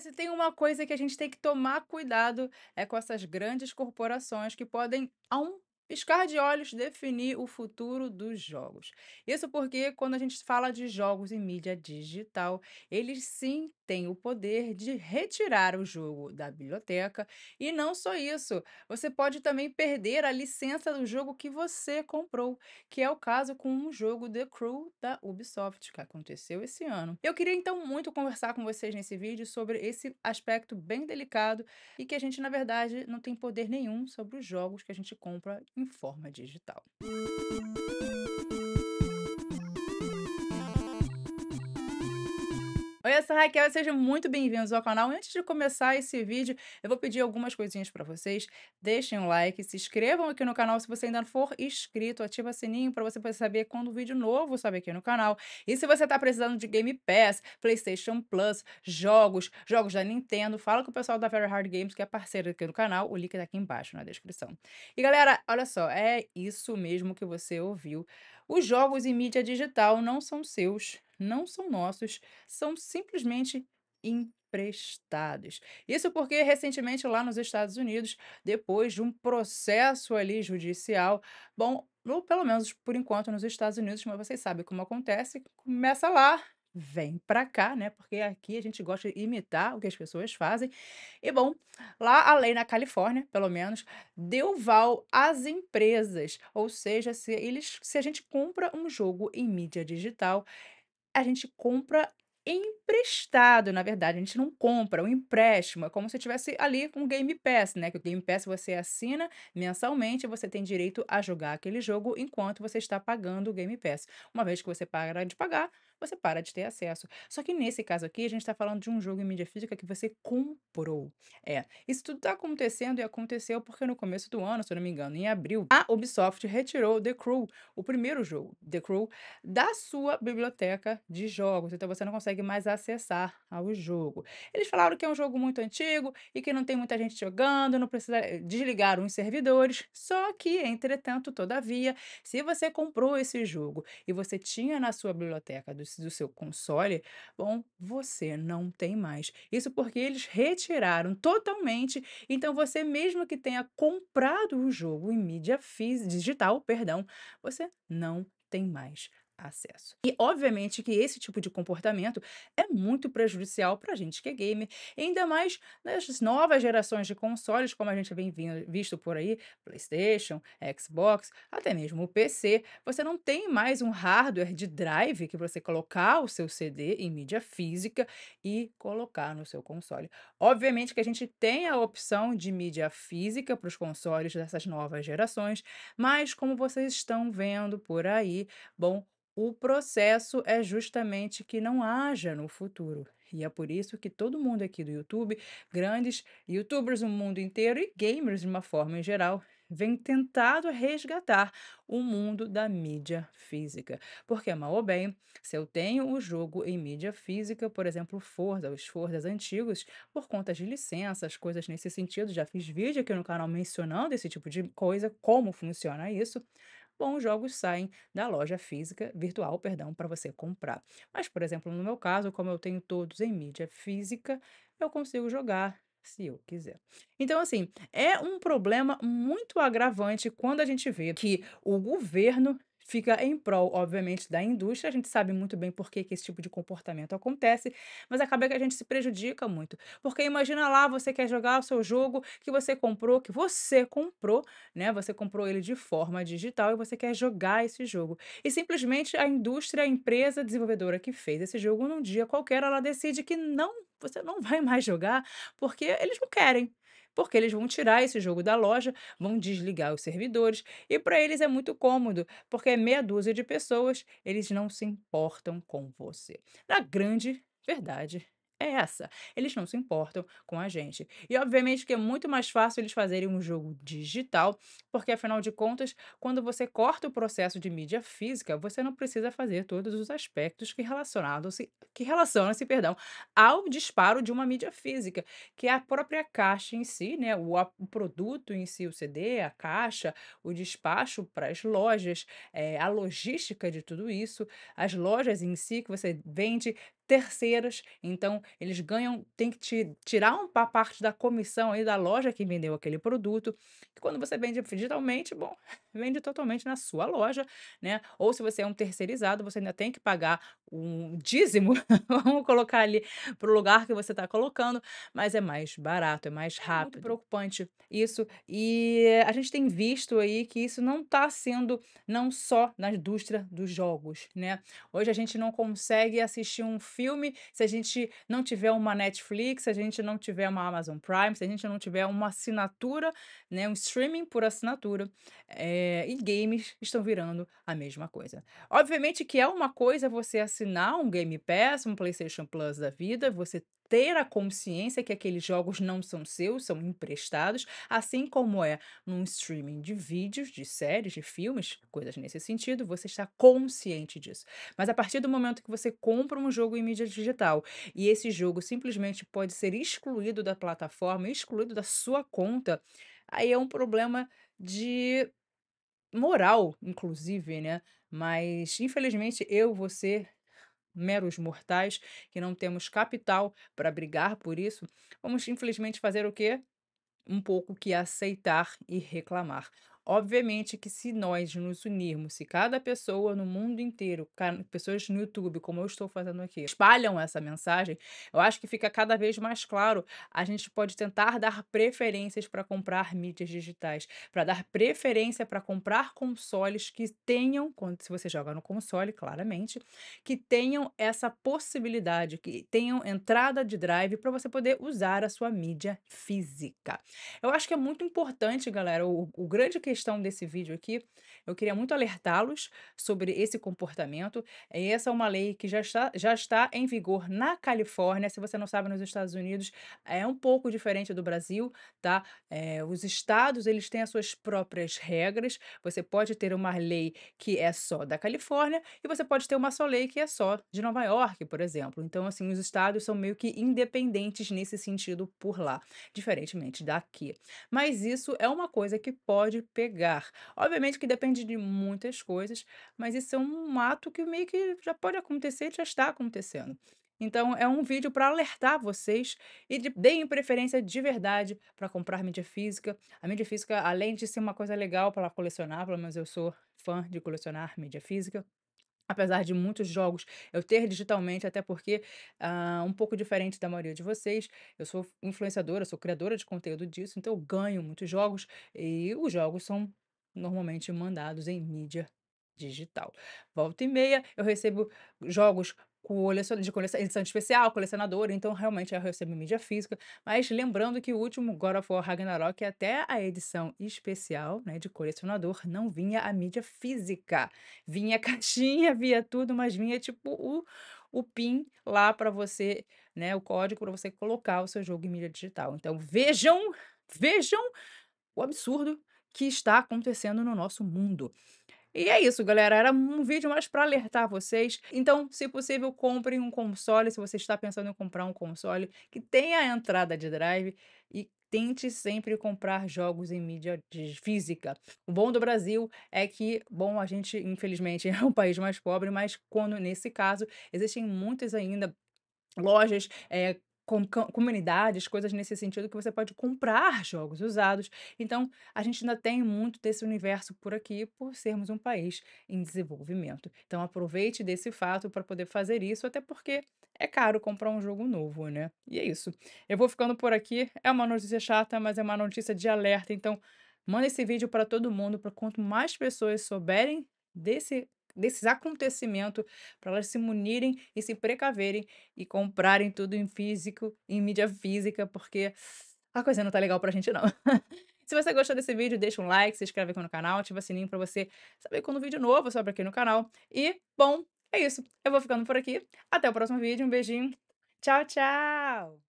se tem uma coisa que a gente tem que tomar cuidado é com essas grandes corporações que podem, a um piscar de olhos, definir o futuro dos jogos. Isso porque, quando a gente fala de jogos e mídia digital, eles sim tem o poder de retirar o jogo da biblioteca. E não só isso, você pode também perder a licença do jogo que você comprou, que é o caso com um jogo The Crew da Ubisoft, que aconteceu esse ano. Eu queria então muito conversar com vocês nesse vídeo sobre esse aspecto bem delicado e que a gente, na verdade, não tem poder nenhum sobre os jogos que a gente compra em forma digital. Música eu sou a Raquel, sejam muito bem-vindos ao canal. Antes de começar esse vídeo, eu vou pedir algumas coisinhas para vocês. Deixem um like, se inscrevam aqui no canal se você ainda não for inscrito, ativa o sininho para você poder saber quando o um vídeo novo sabe aqui no canal. E se você está precisando de Game Pass, PlayStation Plus, jogos, jogos da Nintendo, fala com o pessoal da Very Hard Games, que é parceiro aqui no canal. O link está aqui embaixo na descrição. E galera, olha só, é isso mesmo que você ouviu. Os jogos em mídia digital não são seus não são nossos, são simplesmente emprestados. Isso porque recentemente lá nos Estados Unidos, depois de um processo ali judicial, bom, ou pelo menos por enquanto nos Estados Unidos, mas vocês sabem como acontece, começa lá, vem para cá, né? Porque aqui a gente gosta de imitar o que as pessoas fazem. E bom, lá a lei na Califórnia, pelo menos, deu val às empresas, ou seja, se eles se a gente compra um jogo em mídia digital, a gente compra emprestado, na verdade. A gente não compra, o é um empréstimo. É como se tivesse ali com um Game Pass, né? Que o Game Pass você assina mensalmente, você tem direito a jogar aquele jogo enquanto você está pagando o Game Pass. Uma vez que você para de pagar, você para de ter acesso. Só que nesse caso aqui, a gente está falando de um jogo em mídia física que você comprou. É, isso tudo está acontecendo e aconteceu porque no começo do ano, se eu não me engano, em abril, a Ubisoft retirou The Crew, o primeiro jogo, The Crew, da sua biblioteca de jogos. Então você não consegue mais acessar ao jogo. Eles falaram que é um jogo muito antigo e que não tem muita gente jogando, não precisa eh, desligar os servidores. Só que, entretanto, todavia, se você comprou esse jogo e você tinha na sua biblioteca dos do seu console, bom, você não tem mais. Isso porque eles retiraram totalmente. Então, você mesmo que tenha comprado o jogo em mídia digital, perdão, você não tem mais acesso. E obviamente que esse tipo de comportamento é muito prejudicial para a gente que é gamer, ainda mais nas novas gerações de consoles, como a gente vem visto por aí, PlayStation, Xbox, até mesmo o PC, você não tem mais um hardware de drive que você colocar o seu CD em mídia física e colocar no seu console. Obviamente que a gente tem a opção de mídia física para os consoles dessas novas gerações, mas como vocês estão vendo por aí, bom, o processo é justamente que não haja no futuro. E é por isso que todo mundo aqui do YouTube, grandes youtubers do mundo inteiro e gamers de uma forma em geral, vem tentado resgatar o mundo da mídia física. Porque, mal ou bem, se eu tenho o jogo em mídia física, por exemplo, Forza, os Forzas antigos, por conta de licenças, coisas nesse sentido, já fiz vídeo aqui no canal mencionando esse tipo de coisa, como funciona isso bons jogos saem da loja física, virtual, perdão, para você comprar. Mas, por exemplo, no meu caso, como eu tenho todos em mídia física, eu consigo jogar se eu quiser. Então, assim, é um problema muito agravante quando a gente vê que o governo fica em prol, obviamente, da indústria. A gente sabe muito bem por que, que esse tipo de comportamento acontece, mas acaba que a gente se prejudica muito. Porque imagina lá, você quer jogar o seu jogo que você comprou, que você comprou, né? Você comprou ele de forma digital e você quer jogar esse jogo. E simplesmente a indústria, a empresa desenvolvedora que fez esse jogo num dia qualquer, ela decide que não, você não vai mais jogar, porque eles não querem porque eles vão tirar esse jogo da loja, vão desligar os servidores e para eles é muito cômodo, porque é meia dúzia de pessoas, eles não se importam com você. Na grande verdade é essa. Eles não se importam com a gente. E obviamente que é muito mais fácil eles fazerem um jogo digital, porque afinal de contas, quando você corta o processo de mídia física, você não precisa fazer todos os aspectos que relacionam-se que relacionam-se, perdão, ao disparo de uma mídia física, que é a própria caixa em si, né, o, o produto em si, o CD, a caixa, o despacho para as lojas, é, a logística de tudo isso, as lojas em si que você vende terceiros, então eles ganham, tem que te tirar uma parte da comissão aí da loja que vendeu aquele produto. Que quando você vende digitalmente, bom, vende totalmente na sua loja, né? Ou se você é um terceirizado, você ainda tem que pagar um dízimo, vamos colocar ali para o lugar que você está colocando, mas é mais barato, é mais rápido. É muito preocupante isso. E a gente tem visto aí que isso não está sendo não só na indústria dos jogos, né? Hoje a gente não consegue assistir um filme filme, se a gente não tiver uma Netflix, se a gente não tiver uma Amazon Prime, se a gente não tiver uma assinatura, né, um streaming por assinatura, é, e games estão virando a mesma coisa. Obviamente que é uma coisa você assinar um Game Pass, um PlayStation Plus da vida, você ter a consciência que aqueles jogos não são seus, são emprestados, assim como é num streaming de vídeos, de séries, de filmes, coisas nesse sentido, você está consciente disso. Mas a partir do momento que você compra um jogo em mídia digital e esse jogo simplesmente pode ser excluído da plataforma, excluído da sua conta, aí é um problema de moral, inclusive, né? Mas infelizmente eu, você meros mortais, que não temos capital para brigar por isso, vamos infelizmente fazer o quê? Um pouco que aceitar e reclamar. Obviamente que se nós nos unirmos, se cada pessoa no mundo inteiro, pessoas no YouTube, como eu estou fazendo aqui, espalham essa mensagem, eu acho que fica cada vez mais claro. A gente pode tentar dar preferências para comprar mídias digitais, para dar preferência para comprar consoles que tenham, se você joga no console, claramente, que tenham essa possibilidade, que tenham entrada de drive para você poder usar a sua mídia física. Eu acho que é muito importante, galera, o, o grande questão questão desse vídeo aqui, eu queria muito alertá-los sobre esse comportamento. Essa é uma lei que já está, já está em vigor na Califórnia. Se você não sabe, nos Estados Unidos é um pouco diferente do Brasil, tá? É, os estados eles têm as suas próprias regras. Você pode ter uma lei que é só da Califórnia e você pode ter uma só lei que é só de Nova York, por exemplo. Então, assim, os estados são meio que independentes nesse sentido por lá, diferentemente daqui. Mas isso é uma coisa que pode pegar. Obviamente que depende de muitas coisas, mas isso é um ato que meio que já pode acontecer já está acontecendo. Então, é um vídeo para alertar vocês e de, deem preferência de verdade para comprar mídia física. A mídia física, além de ser uma coisa legal para colecionar, pelo menos eu sou fã de colecionar mídia física, apesar de muitos jogos eu ter digitalmente, até porque uh, um pouco diferente da maioria de vocês, eu sou influenciadora, sou criadora de conteúdo disso, então eu ganho muitos jogos e os jogos são normalmente mandados em mídia digital. Volta e meia eu recebo jogos de coleção, edição especial, colecionador, então realmente é, eu recebo mídia física. Mas lembrando que o último God of War Ragnarok, até a edição especial né, de colecionador, não vinha a mídia física. Vinha caixinha, via tudo, mas vinha tipo o, o PIN lá para você, né, o código para você colocar o seu jogo em mídia digital. Então vejam, vejam o absurdo que está acontecendo no nosso mundo. E é isso, galera. Era um vídeo mais para alertar vocês. Então, se possível, comprem um console. Se você está pensando em comprar um console que tenha a entrada de drive e tente sempre comprar jogos em mídia física. O bom do Brasil é que, bom, a gente infelizmente é um país mais pobre, mas quando nesse caso existem muitas ainda lojas é, com, com, comunidades, coisas nesse sentido, que você pode comprar jogos usados. Então, a gente ainda tem muito desse universo por aqui, por sermos um país em desenvolvimento. Então, aproveite desse fato para poder fazer isso, até porque é caro comprar um jogo novo, né? E é isso. Eu vou ficando por aqui. É uma notícia chata, mas é uma notícia de alerta. Então, manda esse vídeo para todo mundo, para quanto mais pessoas souberem desse desses acontecimentos para elas se munirem e se precaverem e comprarem tudo em físico, em mídia física, porque a coisa não tá legal pra gente não. se você gostou desse vídeo, deixa um like, se inscreve aqui no canal, ativa o sininho para você saber quando o vídeo novo sobe aqui no canal. E, bom, é isso. Eu vou ficando por aqui. Até o próximo vídeo. Um beijinho. Tchau, tchau!